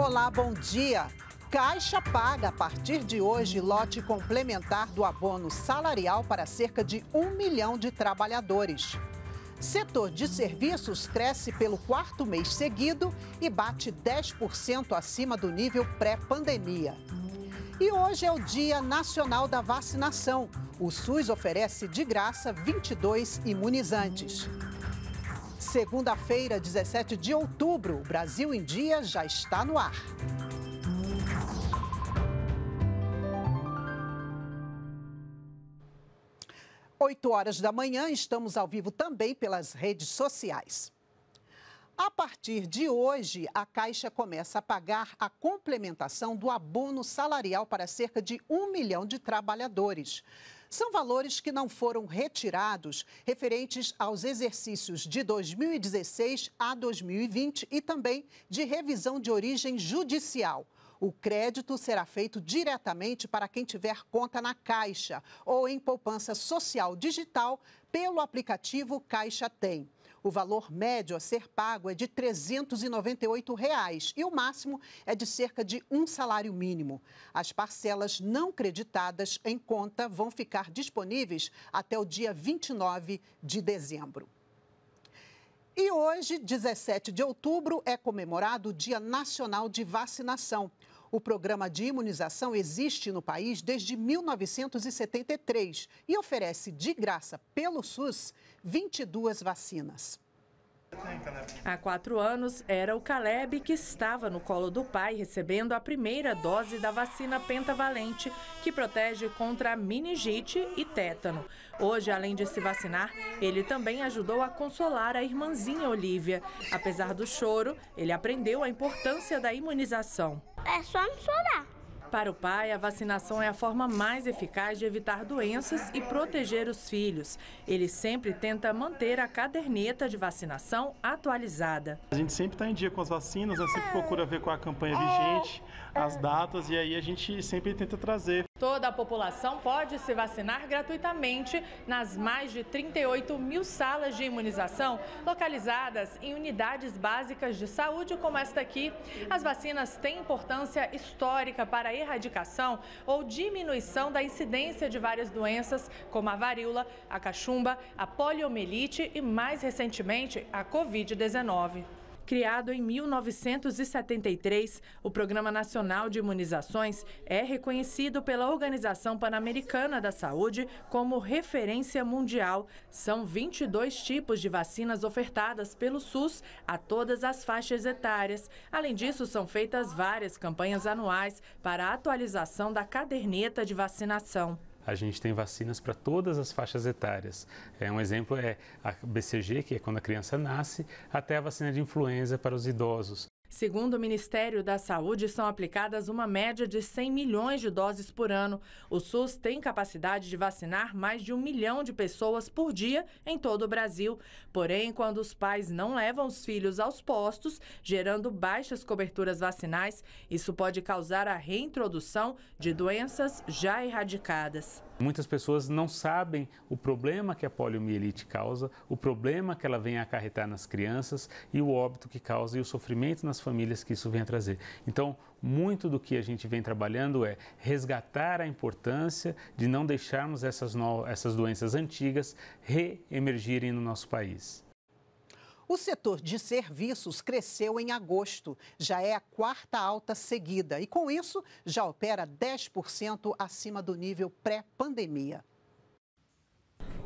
Olá, bom dia. Caixa paga a partir de hoje lote complementar do abono salarial para cerca de um milhão de trabalhadores. Setor de serviços cresce pelo quarto mês seguido e bate 10% acima do nível pré-pandemia. E hoje é o Dia Nacional da Vacinação. O SUS oferece de graça 22 imunizantes. Segunda-feira, 17 de outubro, Brasil em Dia já está no ar. Oito horas da manhã, estamos ao vivo também pelas redes sociais. A partir de hoje, a Caixa começa a pagar a complementação do abono salarial para cerca de um milhão de trabalhadores. São valores que não foram retirados referentes aos exercícios de 2016 a 2020 e também de revisão de origem judicial. O crédito será feito diretamente para quem tiver conta na Caixa ou em poupança social digital pelo aplicativo Caixa Tem. O valor médio a ser pago é de R$ 398 reais, e o máximo é de cerca de um salário mínimo. As parcelas não creditadas em conta vão ficar disponíveis até o dia 29 de dezembro. E hoje, 17 de outubro, é comemorado o Dia Nacional de Vacinação. O programa de imunização existe no país desde 1973 e oferece de graça pelo SUS 22 vacinas. Há quatro anos, era o Caleb que estava no colo do pai recebendo a primeira dose da vacina pentavalente, que protege contra meningite e tétano. Hoje, além de se vacinar, ele também ajudou a consolar a irmãzinha Olivia. Apesar do choro, ele aprendeu a importância da imunização. É só não chorar. Para o pai, a vacinação é a forma mais eficaz de evitar doenças e proteger os filhos. Ele sempre tenta manter a caderneta de vacinação atualizada. A gente sempre está em dia com as vacinas, né? sempre procura ver qual é a campanha vigente, é. as datas, e aí a gente sempre tenta trazer Toda a população pode se vacinar gratuitamente nas mais de 38 mil salas de imunização localizadas em unidades básicas de saúde, como esta aqui. As vacinas têm importância histórica para a erradicação ou diminuição da incidência de várias doenças, como a varíola, a cachumba, a poliomielite e, mais recentemente, a Covid-19. Criado em 1973, o Programa Nacional de Imunizações é reconhecido pela Organização Pan-Americana da Saúde como referência mundial. São 22 tipos de vacinas ofertadas pelo SUS a todas as faixas etárias. Além disso, são feitas várias campanhas anuais para a atualização da caderneta de vacinação a gente tem vacinas para todas as faixas etárias. É, um exemplo é a BCG, que é quando a criança nasce, até a vacina de influenza para os idosos. Segundo o Ministério da Saúde, são aplicadas uma média de 100 milhões de doses por ano. O SUS tem capacidade de vacinar mais de um milhão de pessoas por dia em todo o Brasil. Porém, quando os pais não levam os filhos aos postos, gerando baixas coberturas vacinais, isso pode causar a reintrodução de doenças já erradicadas. Muitas pessoas não sabem o problema que a poliomielite causa, o problema que ela vem a acarretar nas crianças e o óbito que causa e o sofrimento nas famílias que isso vem a trazer. Então, muito do que a gente vem trabalhando é resgatar a importância de não deixarmos essas, no... essas doenças antigas reemergirem no nosso país. O setor de serviços cresceu em agosto, já é a quarta alta seguida, e com isso já opera 10% acima do nível pré-pandemia.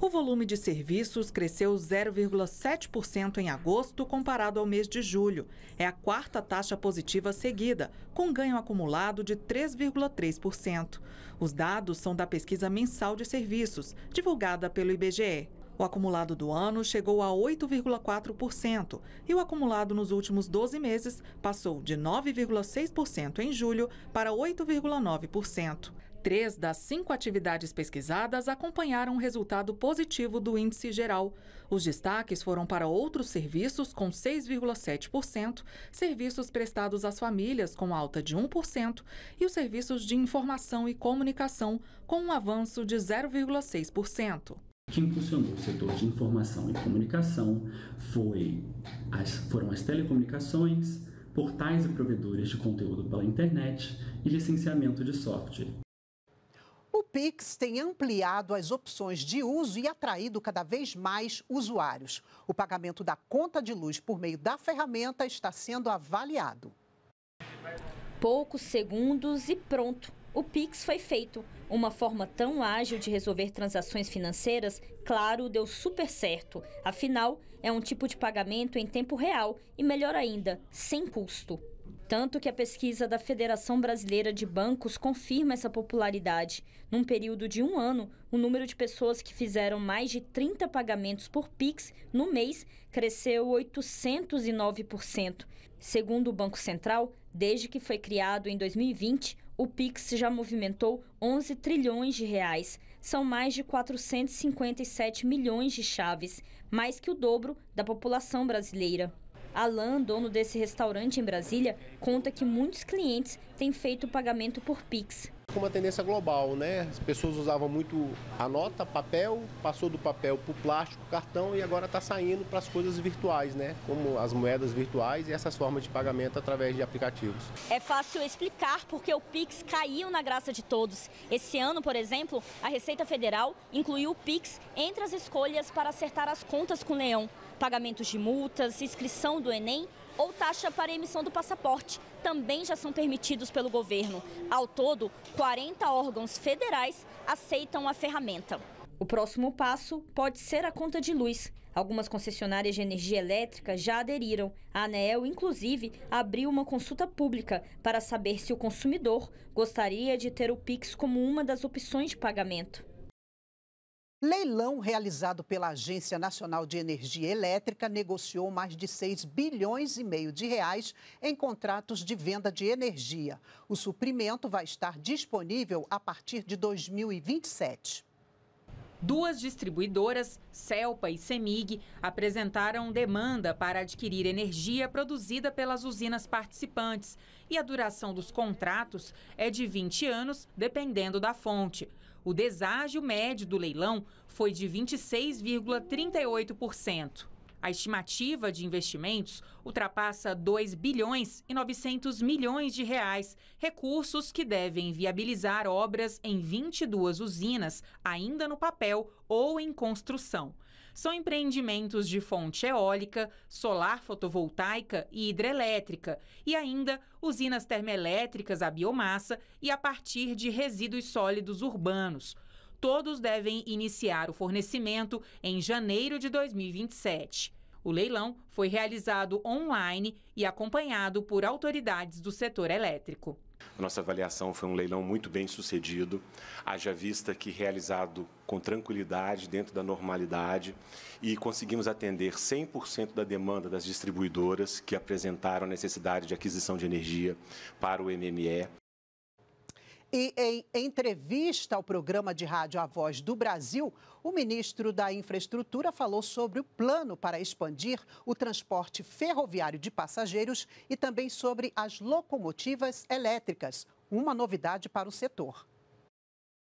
O volume de serviços cresceu 0,7% em agosto comparado ao mês de julho. É a quarta taxa positiva seguida, com ganho acumulado de 3,3%. Os dados são da pesquisa mensal de serviços, divulgada pelo IBGE. O acumulado do ano chegou a 8,4% e o acumulado nos últimos 12 meses passou de 9,6% em julho para 8,9%. Três das cinco atividades pesquisadas acompanharam um resultado positivo do índice geral. Os destaques foram para outros serviços, com 6,7%, serviços prestados às famílias, com alta de 1%, e os serviços de informação e comunicação, com um avanço de 0,6% que impulsionou o setor de informação e comunicação foi as, foram as telecomunicações, portais e provedores de conteúdo pela internet e licenciamento de software. O Pix tem ampliado as opções de uso e atraído cada vez mais usuários. O pagamento da conta de luz por meio da ferramenta está sendo avaliado. Poucos segundos e pronto o Pix foi feito. Uma forma tão ágil de resolver transações financeiras, claro, deu super certo. Afinal, é um tipo de pagamento em tempo real e, melhor ainda, sem custo. Tanto que a pesquisa da Federação Brasileira de Bancos confirma essa popularidade. Num período de um ano, o número de pessoas que fizeram mais de 30 pagamentos por Pix no mês cresceu 809%. Segundo o Banco Central, desde que foi criado em 2020, o Pix já movimentou 11 trilhões de reais. São mais de 457 milhões de chaves, mais que o dobro da população brasileira. Alan, dono desse restaurante em Brasília, conta que muitos clientes têm feito o pagamento por Pix com uma tendência global, né? As pessoas usavam muito a nota, papel, passou do papel para o plástico, cartão e agora está saindo para as coisas virtuais, né? Como as moedas virtuais e essas formas de pagamento através de aplicativos. É fácil explicar porque o Pix caiu na graça de todos. Esse ano, por exemplo, a Receita Federal incluiu o Pix entre as escolhas para acertar as contas com o Leão. Pagamentos de multas, inscrição do Enem ou taxa para emissão do passaporte, também já são permitidos pelo governo. Ao todo, 40 órgãos federais aceitam a ferramenta. O próximo passo pode ser a conta de luz. Algumas concessionárias de energia elétrica já aderiram. A ANEEL, inclusive, abriu uma consulta pública para saber se o consumidor gostaria de ter o Pix como uma das opções de pagamento. Leilão realizado pela Agência Nacional de Energia Elétrica negociou mais de 6 bilhões e meio de reais em contratos de venda de energia. O suprimento vai estar disponível a partir de 2027. Duas distribuidoras, CELPA e CEMIG, apresentaram demanda para adquirir energia produzida pelas usinas participantes e a duração dos contratos é de 20 anos, dependendo da fonte o deságio médio do leilão foi de 26,38%. A estimativa de investimentos ultrapassa 2 bilhões e 900 milhões de reais, recursos que devem viabilizar obras em 22 usinas ainda no papel ou em construção são empreendimentos de fonte eólica, solar fotovoltaica e hidrelétrica, e ainda usinas termoelétricas à biomassa e a partir de resíduos sólidos urbanos. Todos devem iniciar o fornecimento em janeiro de 2027. O leilão foi realizado online e acompanhado por autoridades do setor elétrico. A nossa avaliação foi um leilão muito bem sucedido, haja vista que realizado com tranquilidade, dentro da normalidade, e conseguimos atender 100% da demanda das distribuidoras que apresentaram a necessidade de aquisição de energia para o MME. E em entrevista ao programa de rádio A Voz do Brasil, o ministro da Infraestrutura falou sobre o plano para expandir o transporte ferroviário de passageiros e também sobre as locomotivas elétricas, uma novidade para o setor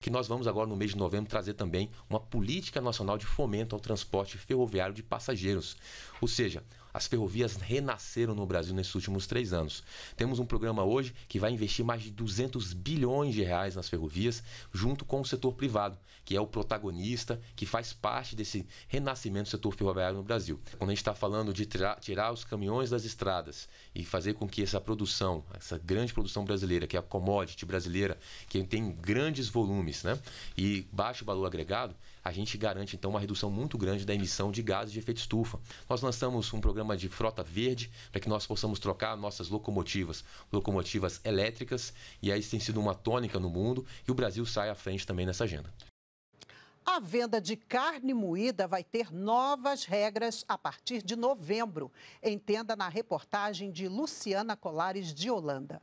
que nós vamos agora no mês de novembro trazer também uma política nacional de fomento ao transporte ferroviário de passageiros. Ou seja, as ferrovias renasceram no Brasil nesses últimos três anos. Temos um programa hoje que vai investir mais de 200 bilhões de reais nas ferrovias, junto com o setor privado, que é o protagonista, que faz parte desse renascimento do setor ferroviário no Brasil. Quando a gente está falando de tirar os caminhões das estradas e fazer com que essa produção, essa grande produção brasileira, que é a commodity brasileira, que tem grandes volumes né, e baixo valor agregado, a gente garante então uma redução muito grande da emissão de gases de efeito estufa. Nós lançamos um programa de frota verde para que nós possamos trocar nossas locomotivas, locomotivas elétricas, e aí isso tem sido uma tônica no mundo e o Brasil sai à frente também nessa agenda. A venda de carne moída vai ter novas regras a partir de novembro. Entenda na reportagem de Luciana Colares de Holanda.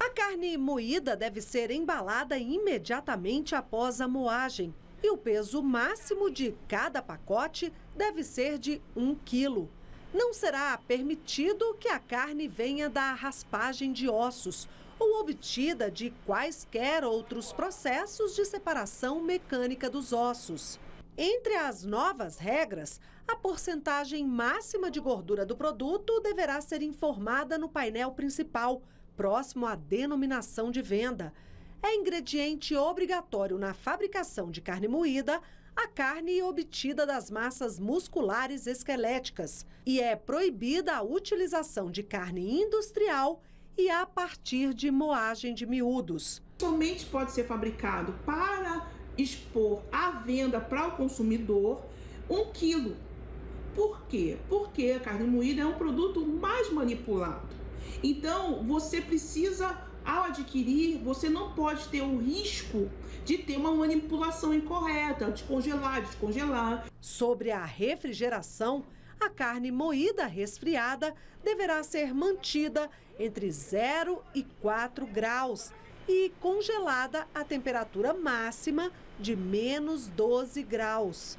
A carne moída deve ser embalada imediatamente após a moagem e o peso máximo de cada pacote deve ser de 1 quilo. Não será permitido que a carne venha da raspagem de ossos ou obtida de quaisquer outros processos de separação mecânica dos ossos. Entre as novas regras, a porcentagem máxima de gordura do produto deverá ser informada no painel principal, próximo à denominação de venda. É ingrediente obrigatório na fabricação de carne moída, a carne obtida das massas musculares esqueléticas e é proibida a utilização de carne industrial e a partir de moagem de miúdos. Somente pode ser fabricado para expor à venda para o consumidor um quilo. Por quê? Porque a carne moída é um produto mais manipulado. Então, você precisa ao adquirir, você não pode ter o risco de ter uma manipulação incorreta, de congelar, descongelar. Sobre a refrigeração, a carne moída resfriada deverá ser mantida entre 0 e 4 graus e congelada a temperatura máxima de menos 12 graus.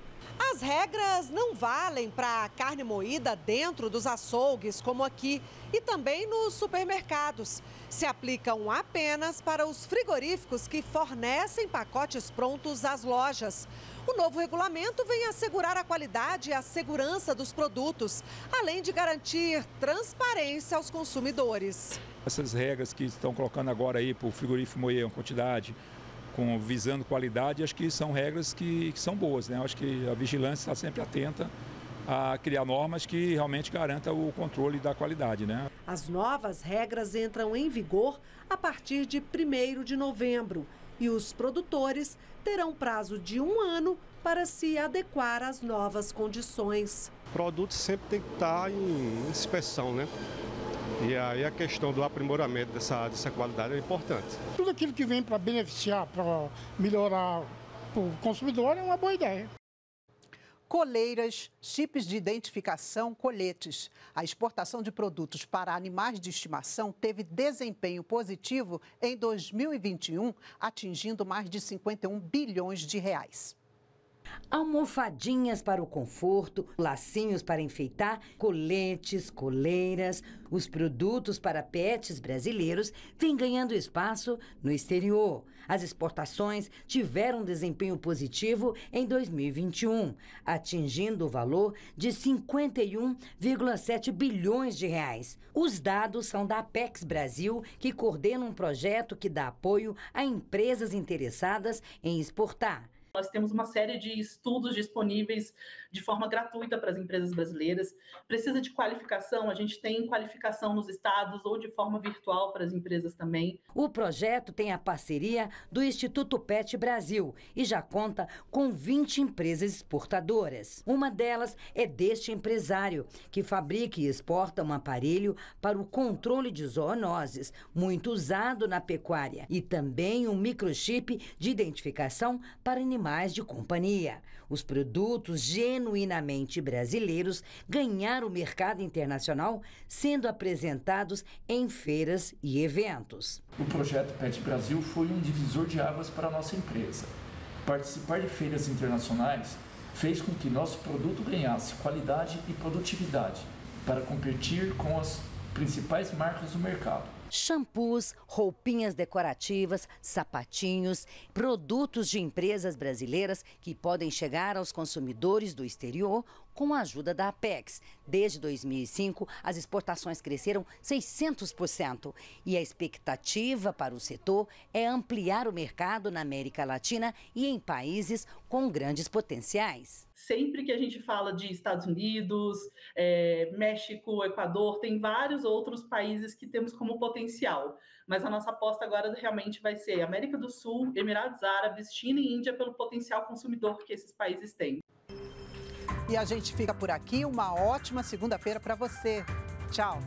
As regras não valem para carne moída dentro dos açougues, como aqui, e também nos supermercados. Se aplicam apenas para os frigoríficos que fornecem pacotes prontos às lojas. O novo regulamento vem assegurar a qualidade e a segurança dos produtos, além de garantir transparência aos consumidores. Essas regras que estão colocando agora aí para o frigorífico moer uma quantidade, com, visando qualidade, acho que são regras que, que são boas. Né? Acho que a vigilância está sempre atenta a criar normas que realmente garanta o controle da qualidade. Né? As novas regras entram em vigor a partir de 1 de novembro e os produtores terão prazo de um ano para se adequar às novas condições. O produto sempre tem que estar em inspeção, né? E aí a questão do aprimoramento dessa, dessa qualidade é importante. Tudo aquilo que vem para beneficiar, para melhorar o consumidor é uma boa ideia coleiras, chips de identificação, coletes. A exportação de produtos para animais de estimação teve desempenho positivo em 2021, atingindo mais de 51 bilhões de reais. Almofadinhas para o conforto, lacinhos para enfeitar, coletes, coleiras, os produtos para pets brasileiros vêm ganhando espaço no exterior. As exportações tiveram desempenho positivo em 2021, atingindo o valor de 51,7 bilhões de reais. Os dados são da Apex Brasil, que coordena um projeto que dá apoio a empresas interessadas em exportar. Nós temos uma série de estudos disponíveis de forma gratuita para as empresas brasileiras. Precisa de qualificação, a gente tem qualificação nos estados ou de forma virtual para as empresas também. O projeto tem a parceria do Instituto PET Brasil e já conta com 20 empresas exportadoras. Uma delas é deste empresário, que fabrica e exporta um aparelho para o controle de zoonoses, muito usado na pecuária, e também um microchip de identificação para animais de companhia. Os produtos gênero genuinamente brasileiros ganhar o mercado internacional sendo apresentados em feiras e eventos. O projeto Pet Brasil foi um divisor de águas para a nossa empresa. Participar de feiras internacionais fez com que nosso produto ganhasse qualidade e produtividade para competir com as principais marcas do mercado shampoos, roupinhas decorativas, sapatinhos, produtos de empresas brasileiras que podem chegar aos consumidores do exterior com a ajuda da Apex. Desde 2005, as exportações cresceram 600% e a expectativa para o setor é ampliar o mercado na América Latina e em países com grandes potenciais. Sempre que a gente fala de Estados Unidos, é, México, Equador, tem vários outros países que temos como potencial. Mas a nossa aposta agora realmente vai ser América do Sul, Emirados Árabes, China e Índia, pelo potencial consumidor que esses países têm. E a gente fica por aqui. Uma ótima segunda-feira para você. Tchau.